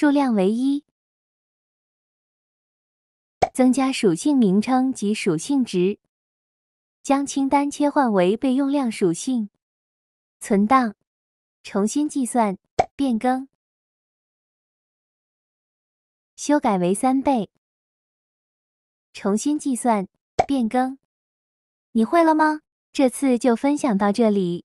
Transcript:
数量为一，增加属性名称及属性值，将清单切换为备用量属性，存档，重新计算，变更，修改为三倍，重新计算，变更，你会了吗？这次就分享到这里。